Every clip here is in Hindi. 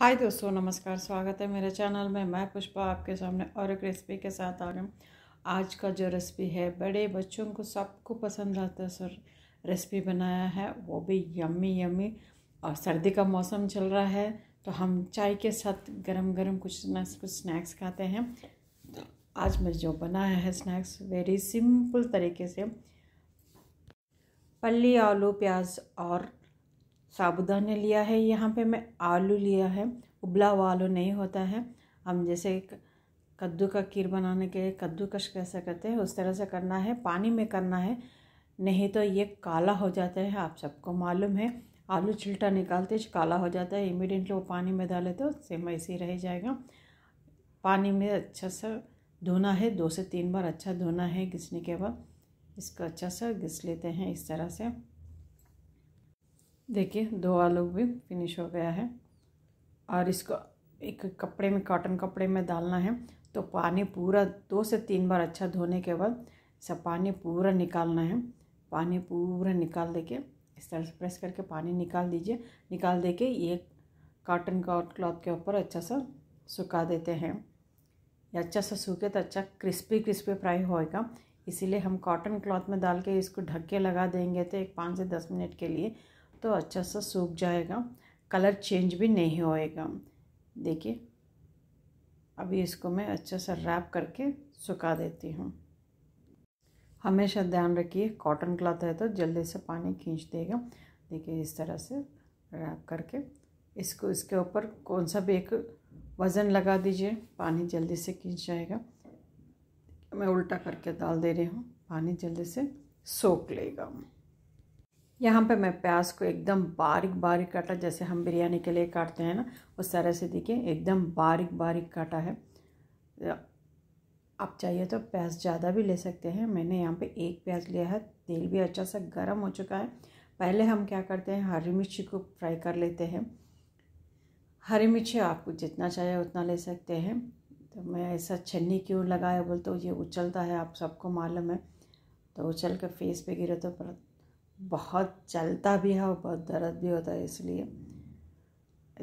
हाय दोस्तों नमस्कार स्वागत है मेरे चैनल में मैं पुष्पा आपके सामने और एक रेसिपी के साथ आ हूँ आज का जो रेसिपी है बड़े बच्चों को सबको पसंद आता है सर रेसिपी बनाया है वो भी यम्मी यम्मी और सर्दी का मौसम चल रहा है तो हम चाय के साथ गरम गरम कुछ ना कुछ स्नैक्स खाते हैं तो आज मैं जो बनाया है स्नैक्स वेरी सिंपल तरीके से पल्ली आलू प्याज और साबुदाना लिया है यहाँ पे मैं आलू लिया है उबला हुआ आलू नहीं होता है हम जैसे कद्दू का खीर बनाने के कद्दूकश कैसे करते हैं उस तरह से करना है पानी में करना है नहीं तो ये काला हो जाता है आप सबको मालूम है आलू छिलटा निकालते काला हो जाता है इमिडियटली वो पानी में डाले तो सेम ऐसे ही रह जाएगा पानी में अच्छा सा धोना है दो से तीन बार अच्छा धोना है घिसने के बाद इसको अच्छा सा घिस लेते हैं इस तरह से देखिए दो आलू भी फिनिश हो गया है और इसको एक कपड़े में कॉटन कपड़े में डालना है तो पानी पूरा दो से तीन बार अच्छा धोने के बाद सब पानी पूरा निकालना है पानी पूरा निकाल देके इस तरह से प्रेस करके पानी निकाल दीजिए निकाल दे के ये कॉटन का क्लॉथ के ऊपर अच्छा सा सुखा देते हैं ये अच्छा सा सूखे तो अच्छा क्रिस्पी क्रिस्पी फ्राई होएगा इसीलिए हम कॉटन क्लॉथ में डाल के इसको ढक के लगा देंगे तो एक पाँच से दस मिनट के लिए तो अच्छा सा सूख जाएगा कलर चेंज भी नहीं होएगा देखिए अभी इसको मैं अच्छा सा रैप करके सुखा देती हूँ हमेशा ध्यान रखिए कॉटन क्लॉथ है तो जल्दी से पानी खींच देगा देखिए इस तरह से रैप करके इसको इसके ऊपर कौन सा भी एक वज़न लगा दीजिए पानी जल्दी से खींच जाएगा मैं उल्टा करके डाल दे रही हूँ पानी जल्दी से सोख लेगा यहाँ पे मैं प्याज को एकदम बारीक बारीक काटा जैसे हम बिरयानी के लिए काटते हैं ना उस तरह से देखिए एकदम बारीक बारीक काटा है आप चाहिए तो प्याज ज़्यादा भी ले सकते हैं मैंने यहाँ पे एक प्याज लिया है तेल भी अच्छा सा गर्म हो चुका है पहले हम क्या करते हैं हरी मिर्ची को फ्राई कर लेते हैं हरी मिर्ची आपको जितना चाहिए उतना ले सकते हैं तो मैं ऐसा छन्नी क्यों लगाया बोलते तो ये उछलता है आप सबको मालूम है तो उछल के फेस पे गिरे तो बहुत चलता भी है और बहुत दर्द भी होता है इसलिए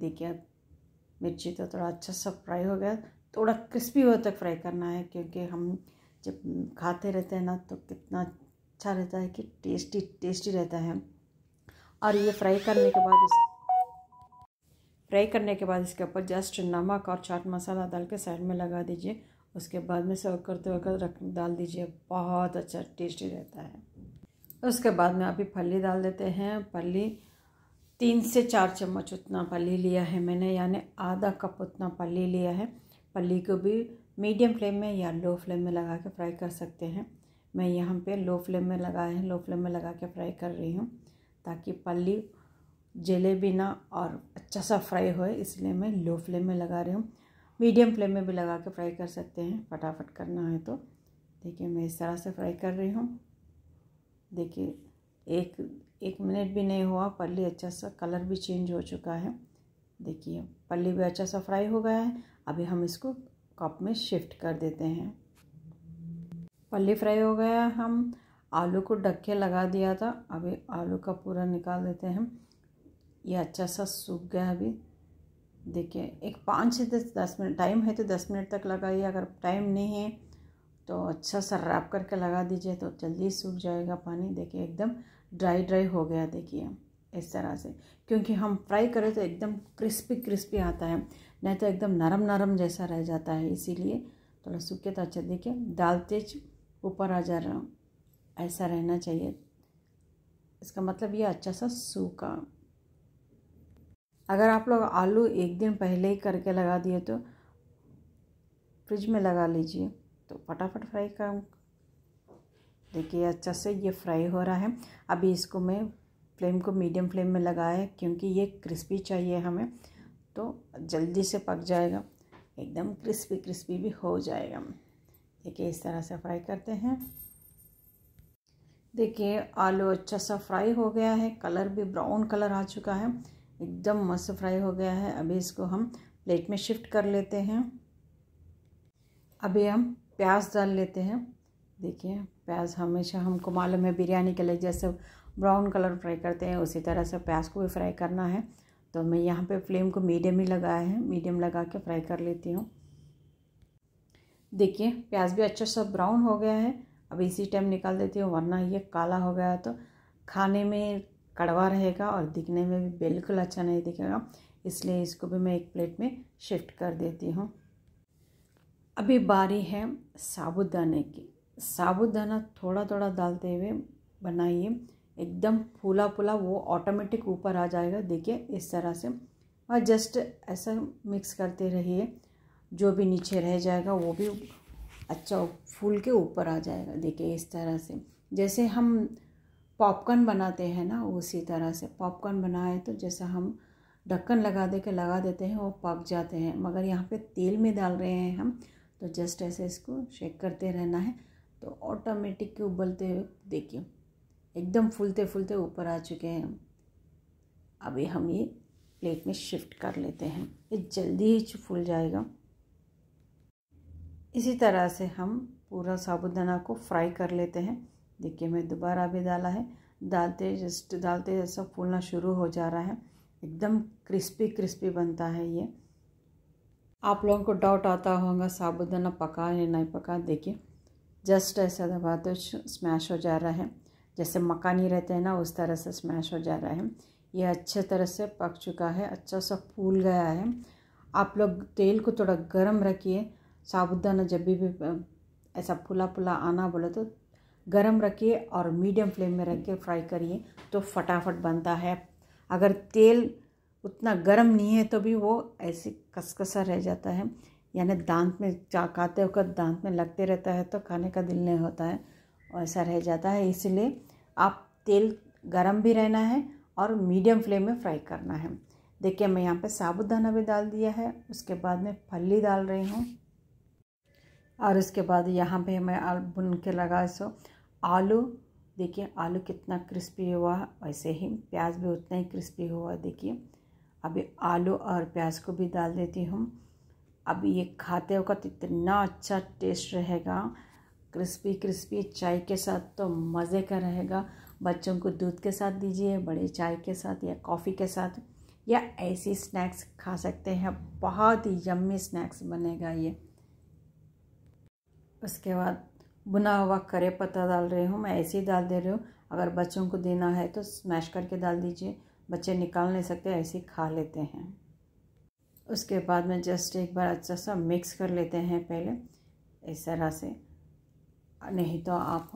देखिए मिर्ची तो थोड़ा अच्छा सा फ्राई हो गया थोड़ा क्रिस्पी हो तक फ्राई करना है क्योंकि हम जब खाते रहते हैं ना तो कितना अच्छा रहता है कि टेस्टी टेस्टी रहता है और ये फ्राई करने के बाद इस फ्राई करने के बाद इसके ऊपर जस्ट नमक और चाट मसाला डाल के साइड में लगा दीजिए उसके बाद में सर्व करते वक्त रख डाल दीजिए बहुत अच्छा टेस्टी रहता है उसके बाद में अभी पल्ली डाल देते हैं पल्ली तीन से चार चम्मच उतना पल्ली लिया है मैंने यानी आधा कप उतना पल्ली लिया है पल्ली को भी मीडियम फ्लेम में या लो फ्लेम में लगा के फ्राई कर सकते हैं मैं यहाँ पे लो फ्लेम में लगाए हैं लो फ्लेम में लगा के फ्राई कर रही हूँ ताकि पल्ली जले भी ना और अच्छा सा फ्राई होए इसलिए मैं लो फ्लेम में लगा रही हूँ मीडियम फ्लेम में भी लगा के फ्राई कर सकते हैं फटाफट करना है तो देखिए मैं इस तरह से फ्राई कर रही हूँ देखिए एक एक मिनट भी नहीं हुआ पल्ली अच्छा सा कलर भी चेंज हो चुका है देखिए पल्ली भी अच्छा सा फ्राई हो गया है अभी हम इसको कप में शिफ्ट कर देते हैं पल्ली फ्राई हो गया हम आलू को ढक्के लगा दिया था अभी आलू का पूरा निकाल देते हैं ये अच्छा सा सूख गया अभी देखिए एक पाँच से दस दस मिनट टाइम है तो दस मिनट तक लगाइए अगर टाइम नहीं है तो अच्छा सा रैप करके लगा दीजिए तो जल्दी सूख जाएगा पानी देखिए एकदम ड्राई ड्राई हो गया देखिए इस तरह से क्योंकि हम फ्राई करें तो एकदम क्रिस्पी क्रिस्पी आता है नहीं तो एकदम नरम नरम जैसा रह जाता है इसीलिए थोड़ा सूखे तो अच्छा देखिए दाल तेज ऊपर आ जा रहा ऐसा रहना चाहिए इसका मतलब ये अच्छा सा सूखा अगर आप लोग आलू एक दिन पहले ही करके लगा दिए तो फ्रिज में लगा लीजिए तो फटाफट फ्राई कर देखिए अच्छा से ये फ्राई हो रहा है अभी इसको मैं फ्लेम को मीडियम फ्लेम में लगाया क्योंकि ये क्रिस्पी चाहिए हमें तो जल्दी से पक जाएगा एकदम क्रिस्पी क्रिस्पी भी हो जाएगा देखिए इस तरह से फ्राई करते हैं देखिए आलू अच्छा सा फ्राई हो गया है कलर भी ब्राउन कलर आ चुका है एकदम मस्त फ्राई हो गया है अभी इसको हम प्लेट में शिफ्ट कर लेते हैं अभी हम प्याज डाल लेते हैं देखिए प्याज हमेशा हमको मालूम है बिरयानी के लिए जैसे ब्राउन कलर फ्राई करते हैं उसी तरह से प्याज को भी फ्राई करना है तो मैं यहाँ पे फ्लेम को मीडियम ही लगाया है मीडियम लगा के फ्राई कर लेती हूँ देखिए प्याज भी अच्छा सा ब्राउन हो गया है अब इसी टाइम निकाल देती हूँ वरना ये काला हो गया तो खाने में कड़वा रहेगा और दिखने में भी बिल्कुल अच्छा नहीं दिखेगा इसलिए इसको भी मैं एक प्लेट में शिफ्ट कर देती हूँ अभी बारी है साबुदाने की साबुदाना थोड़ा थोड़ा डालते हुए बनाइए एकदम फूला फूला वो ऑटोमेटिक ऊपर आ जाएगा देखिए इस तरह से और जस्ट ऐसा मिक्स करते रहिए जो भी नीचे रह जाएगा वो भी अच्छा फूल के ऊपर आ जाएगा देखिए इस तरह से जैसे हम पॉपकॉर्न बनाते हैं ना उसी तरह से पॉपकॉर्न बनाए तो जैसा हम ढक्कन लगा दे के लगा देते हैं वो पक जाते हैं मगर यहाँ पे तेल में डाल रहे हैं हम तो जस्ट ऐसे इसको शेक करते रहना है तो ऑटोमेटिक के उबलते हुए देखिए एकदम फूलते फूलते ऊपर आ चुके हैं अभी हम ये प्लेट में शिफ्ट कर लेते हैं ये जल्दी ही फूल जाएगा इसी तरह से हम पूरा साबुदाना को फ्राई कर लेते हैं देखिए मैं दोबारा भी डाला है डालते जस्ट डालते ऐसा फूलना शुरू हो जा रहा है एकदम क्रिस्पी क्रिस्पी बनता है ये आप लोगों को डाउट आता होगा साबुदाना पका या नहीं पका देखिए जस्ट ऐसा दबा तो स्मैश हो जा रहा है जैसे मकानी रहते हैं ना उस तरह से स्मैश हो जा रहा है ये अच्छे तरह से पक चुका है अच्छा सा फूल गया है आप लोग तेल को थोड़ा गर्म रखिए साबुदाना जब भी ऐसा फुला फुला आना बोले तो गर्म रखिए और मीडियम फ्लेम में रख के फ्राई करिए तो फटाफट बनता है अगर तेल उतना गर्म नहीं है तो भी वो ऐसे कसकसा रह जाता है यानी दांत में चाकाते होकर दांत में लगते रहता है तो खाने का दिल नहीं होता है ऐसा रह जाता है इसलिए आप तेल गरम भी रहना है और मीडियम फ्लेम में फ्राई करना है देखिए मैं यहाँ पे साबुत दाना भी डाल दिया है उसके बाद मैं फली डाल रही हूँ और उसके बाद यहाँ पे मैं भुन के लगा सो आलू देखिए आलू कितना क्रिस्पी हुआ ऐसे ही प्याज भी उतना ही क्रिस्पी हुआ देखिए अभी आलू और प्याज को भी डाल देती हूँ अब ये खाते वक्त इतना अच्छा टेस्ट रहेगा क्रिस्पी क्रिस्पी चाय के साथ तो मज़े का रहेगा बच्चों को दूध के साथ दीजिए बड़े चाय के साथ या कॉफ़ी के साथ या ऐसी स्नैक्स खा सकते हैं बहुत ही यम्मी स्नैक्स बनेगा ये उसके बाद बुना हुआ करे पत्ता डाल रही हूँ मैं ऐसे ही डाल दे रही हूँ अगर बच्चों को देना है तो स्मैश करके डाल दीजिए बच्चे निकाल नहीं सकते ऐसे खा लेते हैं उसके बाद में जस्ट एक बार अच्छा सा मिक्स कर लेते हैं पहले इस तरह से नहीं तो आप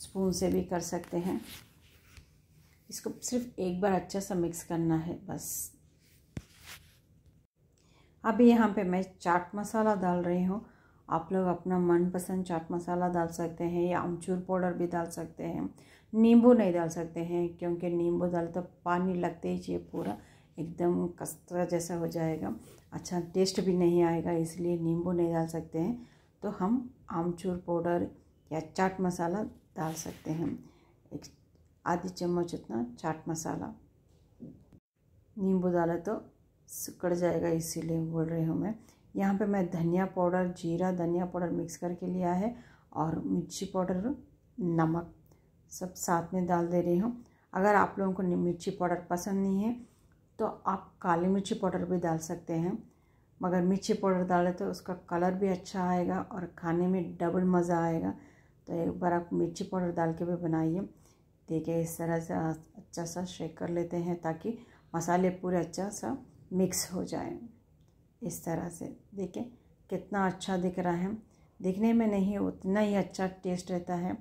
स्पून से भी कर सकते हैं इसको सिर्फ एक बार अच्छा सा मिक्स करना है बस अभी यहाँ पे मैं चाट मसाला डाल रही हूँ आप लोग अपना मनपसंद चाट मसाला डाल सकते हैं या अमचूर पाउडर भी डाल सकते हैं नींबू नहीं डाल सकते हैं क्योंकि नींबू डाल तो पानी लगते ही चाहिए पूरा एकदम कस्तरा जैसा हो जाएगा अच्छा टेस्ट भी नहीं आएगा इसलिए नींबू नहीं डाल सकते हैं तो हम आमचूर पाउडर या चाट मसाला डाल सकते हैं एक आधी चम्मच इतना चाट मसाला नींबू डाला तो सिकड़ जाएगा इसीलिए बोल रही हूँ मैं यहाँ पे मैं धनिया पाउडर जीरा धनिया पाउडर मिक्स करके लिया है और मिर्ची पाउडर नमक सब साथ में डाल दे रही हूँ अगर आप लोगों को मिर्ची पाउडर पसंद नहीं है तो आप काली मिर्ची पाउडर भी डाल सकते हैं मगर मिर्ची पाउडर डाले तो उसका कलर भी अच्छा आएगा और खाने में डबल मज़ा आएगा तो एक बार आप मिर्ची पाउडर डाल के भी बनाइए देखिए इस तरह से अच्छा सा शेक कर लेते हैं ताकि मसाले पूरे अच्छा सा मिक्स हो जाए इस तरह से देखें कितना अच्छा दिख रहा है दिखने में नहीं उतना ही अच्छा टेस्ट रहता है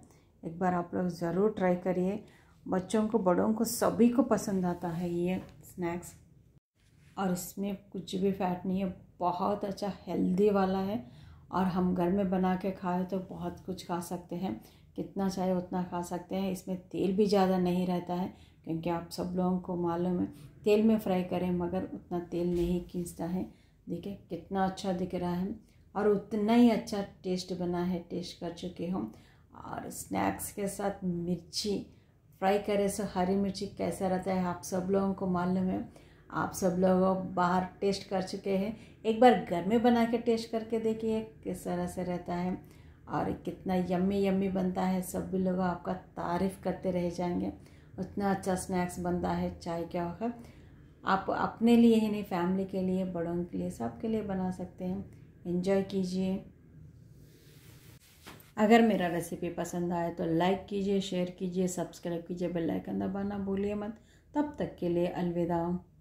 एक बार आप लोग ज़रूर ट्राई करिए बच्चों को बड़ों को सभी को पसंद आता है ये स्नैक्स और इसमें कुछ भी फैट नहीं है बहुत अच्छा हेल्दी वाला है और हम घर में बना के खाए तो बहुत कुछ खा सकते हैं कितना चाहे उतना खा सकते हैं इसमें तेल भी ज़्यादा नहीं रहता है क्योंकि आप सब लोगों को मालूम है तेल में फ्राई करें मगर उतना तेल नहीं खींचता है देखिए कितना अच्छा दिख रहा है और उतना ही अच्छा टेस्ट बना है टेस्ट कर चुके हूँ और स्नैक्स के साथ मिर्ची फ्राई करे सो तो हरी मिर्ची कैसा रहता है आप सब लोगों को मालूम है आप सब लोग बाहर टेस्ट कर चुके हैं एक बार घर में बना के टेस्ट करके देखिए किस तरह से रहता है और कितना यम्मी यम्मी बनता है सब भी लोग आपका तारीफ़ करते रह जाएंगे उतना अच्छा स्नैक्स बनता है चाय क्या होगा आप अपने लिए ही नहीं फैमिली के लिए बड़ों के लिए सब के लिए बना सकते हैं इन्जॉय कीजिए अगर मेरा रेसिपी पसंद आए तो लाइक कीजिए शेयर कीजिए सब्सक्राइब कीजिए बेल आइकन दबाना भूलिए मत तब तक के लिए अलविदा